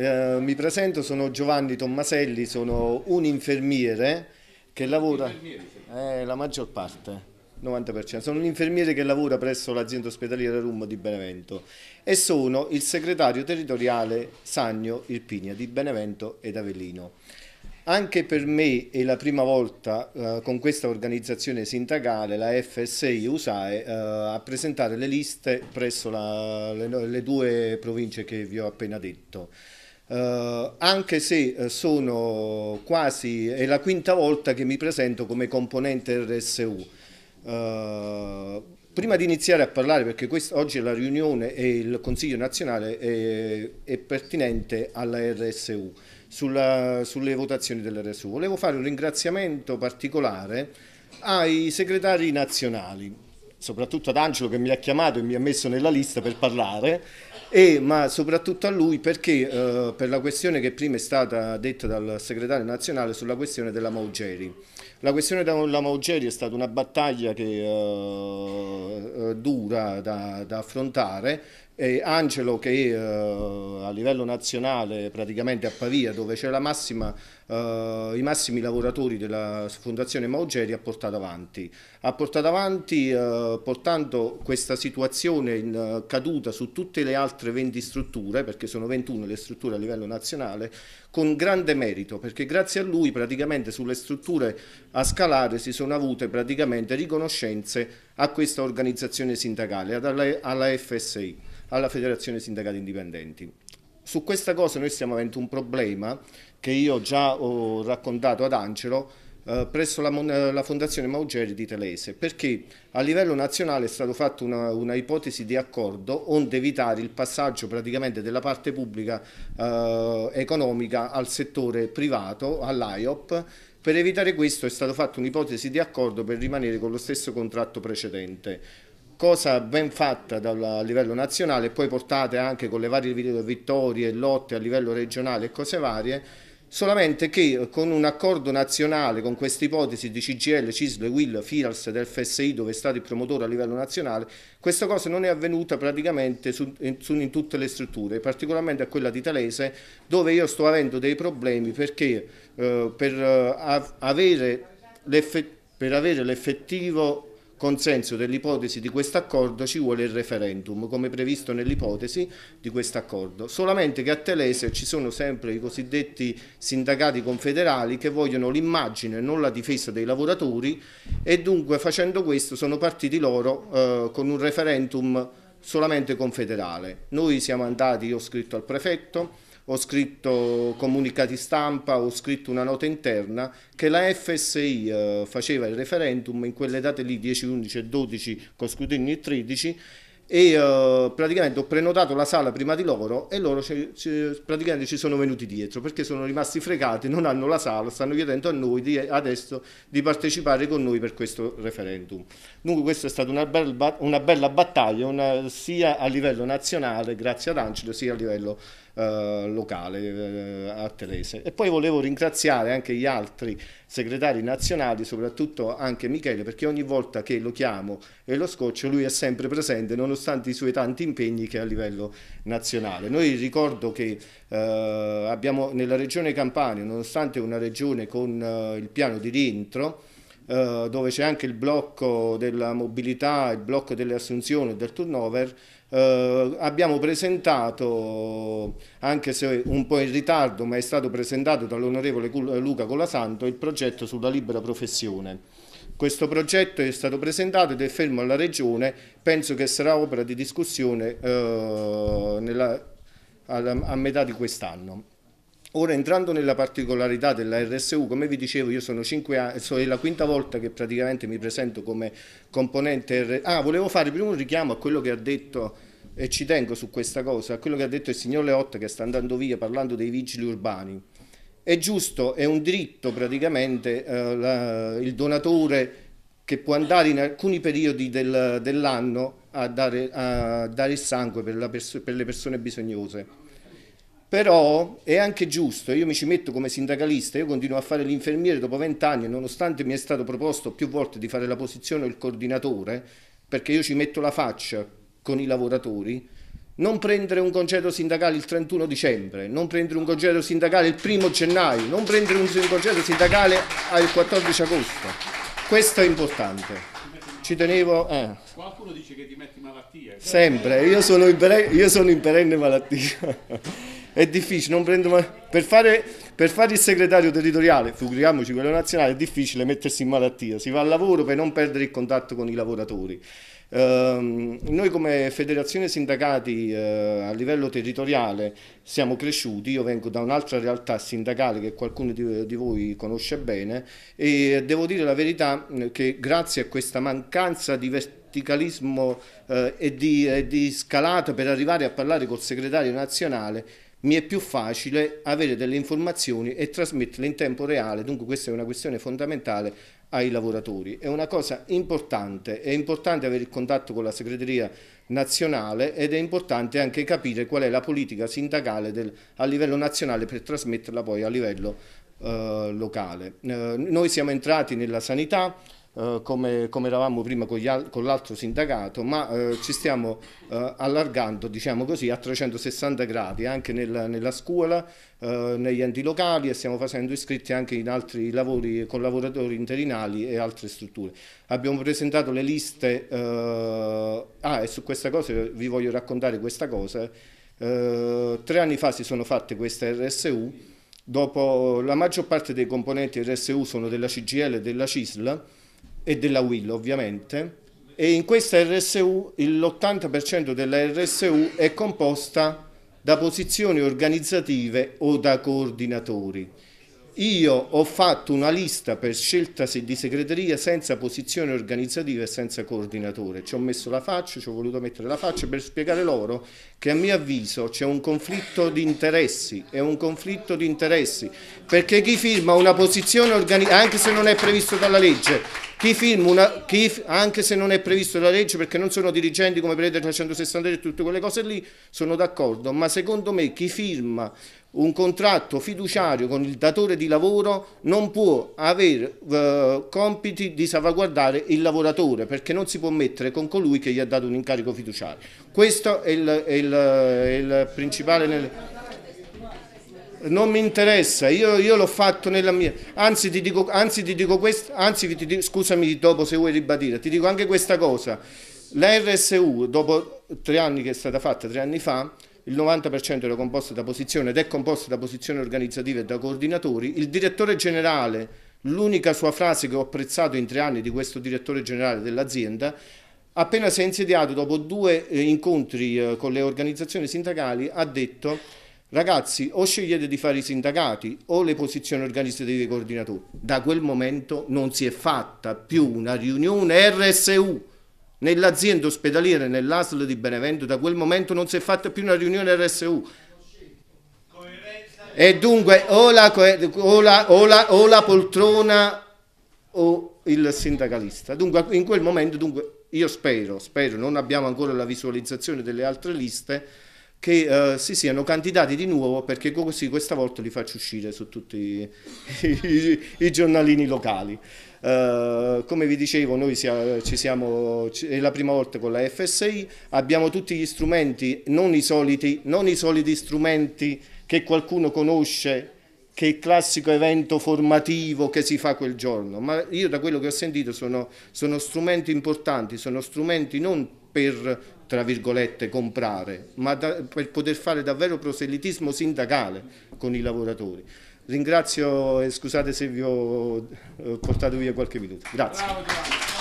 Eh, mi presento, sono Giovanni Tommaselli, sono un infermiere che lavora... Eh, la maggior parte. 90%. Sono un infermiere che lavora presso l'azienda ospedaliera Rummo di Benevento e sono il segretario territoriale Sagno Irpinia di Benevento ed Avellino. Anche per me è la prima volta eh, con questa organizzazione sindacale, la FSI USAE, eh, a presentare le liste presso la, le, le due province che vi ho appena detto eh, anche se eh, sono quasi, è la quinta volta che mi presento come componente RSU. Eh, prima di iniziare a parlare, perché quest, oggi la riunione e il Consiglio nazionale è, è pertinente alla RSU, sulla, sulle votazioni dell'RSU, volevo fare un ringraziamento particolare ai segretari nazionali soprattutto ad Angelo che mi ha chiamato e mi ha messo nella lista per parlare, e, ma soprattutto a lui perché eh, per la questione che prima è stata detta dal segretario nazionale sulla questione della Maugeri. La questione della Maugeri è stata una battaglia che eh, eh, dura da, da affrontare e Angelo che eh, a livello nazionale praticamente a Pavia dove c'è eh, i massimi lavoratori della Fondazione Maugeri ha portato avanti. Ha portato avanti eh, eh, portando questa situazione in eh, caduta su tutte le altre 20 strutture, perché sono 21 le strutture a livello nazionale, con grande merito, perché grazie a lui praticamente sulle strutture a scalare si sono avute praticamente riconoscenze a questa organizzazione sindacale, alla, alla FSI, alla Federazione Sindacale Indipendenti. Su questa cosa noi stiamo avendo un problema che io già ho raccontato ad Angelo, eh, presso la, la, Fondazione Maugeri di Telese, perché a livello nazionale è stata fatta una, una, ipotesi di accordo onde evitare il passaggio praticamente della parte pubblica eh, economica al settore privato, all'IOP, per evitare questo è stata fatta un'ipotesi di accordo per rimanere con lo stesso contratto precedente cosa ben fatta a livello nazionale poi portate anche con le varie vittorie, lotte a livello regionale e cose varie solamente che con un accordo nazionale, con questa ipotesi di CGL, CISL, WIL, FIRALS del FSI dove è stato il promotore a livello nazionale, questa cosa non è avvenuta praticamente su, in, su, in, tutte le strutture, particolarmente a quella di Talese dove io sto avendo dei problemi perché eh, per, eh, avere per avere l'effettivo consenso dell'ipotesi di questo accordo ci vuole il referendum, come previsto nell'ipotesi di questo accordo. Solamente che a Telese ci sono sempre i cosiddetti sindacati confederali che vogliono l'immagine, non la difesa dei lavoratori e dunque facendo questo sono partiti loro eh, con un referendum solamente confederale. Noi siamo andati, io ho scritto al prefetto, ho scritto comunicati stampa, ho scritto una nota interna che la FSI eh, faceva il referendum in quelle date lì 10, 11 e 12 con scrutinio e 13 e eh, praticamente ho prenotato la sala prima di loro e loro ci, ci, praticamente ci sono venuti dietro perché sono rimasti fregati, non hanno la sala, stanno chiedendo a noi di, adesso di partecipare con noi per questo referendum. Dunque questa è stata una, bel, una bella battaglia una, sia a livello nazionale, grazie ad Ancelo, sia a livello eh, locale eh, artelese. E poi volevo ringraziare anche gli altri segretari nazionali, soprattutto anche Michele, perché ogni volta che lo chiamo e lo scoccio lui è sempre presente nonostante i suoi tanti impegni che a livello nazionale. Noi ricordo che eh, abbiamo nella regione Campania, nonostante una regione con eh, il piano di rientro, eh, dove c'è anche il blocco della mobilità, il blocco delle assunzioni e del turnover, eh, abbiamo presentato, anche se un po' in ritardo, ma è stato presentato dall'onorevole Luca Colasanto, il progetto sulla libera professione. Questo progetto è stato presentato ed è fermo alla Regione, penso che sarà opera di discussione eh, nella, a, a metà di quest'anno. Ora entrando nella particolarità della RSU, come vi dicevo io sono cinque anni, so, è la quinta volta che praticamente mi presento come componente RSU. Ah, volevo fare prima un richiamo a quello che ha detto e ci tengo su questa cosa, a quello che ha detto il signor Leotta che sta andando via parlando dei vigili urbani. È giusto, è un diritto praticamente eh, la, il donatore che può andare in alcuni periodi del, dell'anno a dare, a dare, il sangue per, per, per le persone bisognose. Però è anche giusto, io mi ci metto come sindacalista, io continuo a fare l'infermiere dopo vent'anni e nonostante mi è stato proposto più volte di fare la posizione o il coordinatore, perché io ci metto la faccia con i lavoratori, non prendere un congedo sindacale il 31 dicembre, non prendere un congedo sindacale il 1 gennaio, non prendere un congedo sindacale al 14 agosto. Questo è importante. Ci tenevo... Eh. Qualcuno dice che ti metti malattia. Sempre, io sono in perenne, sono in perenne malattia è difficile, non prendo mai... per, fare, per fare il segretario territoriale, figuriamoci quello nazionale, è difficile mettersi in malattia, si va al lavoro per non perdere il contatto con i lavoratori. Eh, noi come federazione sindacati eh, a livello territoriale siamo cresciuti, io vengo da un'altra realtà sindacale che qualcuno di, di, voi conosce bene e devo dire la verità che grazie a questa mancanza di verticalismo eh, e, di, e di scalata per arrivare a parlare col segretario nazionale mi è più facile avere delle informazioni e trasmetterle in tempo reale, dunque questa è una questione fondamentale ai lavoratori. È una cosa importante, è importante avere il contatto con la segreteria nazionale ed è importante anche capire qual è la politica sindacale del, a livello nazionale per trasmetterla poi a livello eh, locale. Eh, noi siamo entrati nella sanità, eh, come, come, eravamo prima con, l'altro sindacato, ma eh, ci stiamo eh, allargando diciamo così, a 360 gradi anche nel, nella scuola, eh, negli enti locali e stiamo facendo iscritti anche in altri lavori con lavoratori interinali e altre strutture. Abbiamo presentato le liste, eh, ah e su questa cosa vi voglio raccontare questa cosa, tre anni fa si sono fatte queste RSU, dopo la maggior parte dei componenti RSU sono della CGL e della CISL, e della Will ovviamente e in questa RSU l'80% della RSU è composta da posizioni organizzative o da coordinatori. Io ho fatto una lista per scelta di segreteria senza posizione organizzativa e senza coordinatore. Ci ho messo la faccia, ci ho voluto mettere la faccia per spiegare loro che a mio avviso c'è un conflitto di interessi, è un conflitto di interessi, perché chi firma una posizione organizzativa, anche se non è previsto dalla legge, chi firma una, chi, anche se non è previsto dalla legge perché non sono dirigenti come prevede la 163 e tutte quelle cose lì, sono d'accordo, ma secondo me chi firma un contratto fiduciario con il datore di lavoro non può avere eh, compiti di salvaguardare il lavoratore perché non si può mettere con colui che gli ha dato un incarico fiduciario. Questo è il, è il, è il principale... Nel non mi interessa, io, io l'ho fatto nella mia... Anzi ti dico, anzi, ti dico questo, anzi ti dico, scusami dopo se vuoi ribadire, ti dico anche questa cosa. La RSU, dopo tre anni che è stata fatta, tre anni fa, il 90% era composto da posizione ed è composto da posizioni organizzative e da coordinatori. Il direttore generale, l'unica sua frase che ho apprezzato in tre anni di questo direttore generale dell'azienda, appena si è insediato dopo due eh, incontri eh, con le organizzazioni sindacali, ha detto Ragazzi, o scegliete di fare i sindacati o le posizioni organizzative dei coordinatori. Da quel momento non si è fatta più una riunione RSU nell'azienda ospedaliera e nell'ASL di Benevento. Da quel momento non si è fatta più una riunione RSU. E dunque o la, o la, o la, o la poltrona o il sindacalista. Dunque, in quel momento, dunque, io spero, spero, non abbiamo ancora la visualizzazione delle altre liste che eh, si siano candidati di nuovo perché così questa volta li faccio uscire su tutti i, i, i giornalini locali. Uh, come vi dicevo, noi sia, ci siamo, è la prima volta con la FSI, abbiamo tutti gli strumenti, non i soliti, non i soliti strumenti che qualcuno conosce, che è il classico evento formativo che si fa quel giorno, ma io da quello che ho sentito sono, sono strumenti importanti, sono strumenti non per tra virgolette comprare, ma da, per poter fare davvero proselitismo sindacale con i lavoratori. Ringrazio e scusate se vi ho portato via qualche minuto. Grazie. Bravo, bravo.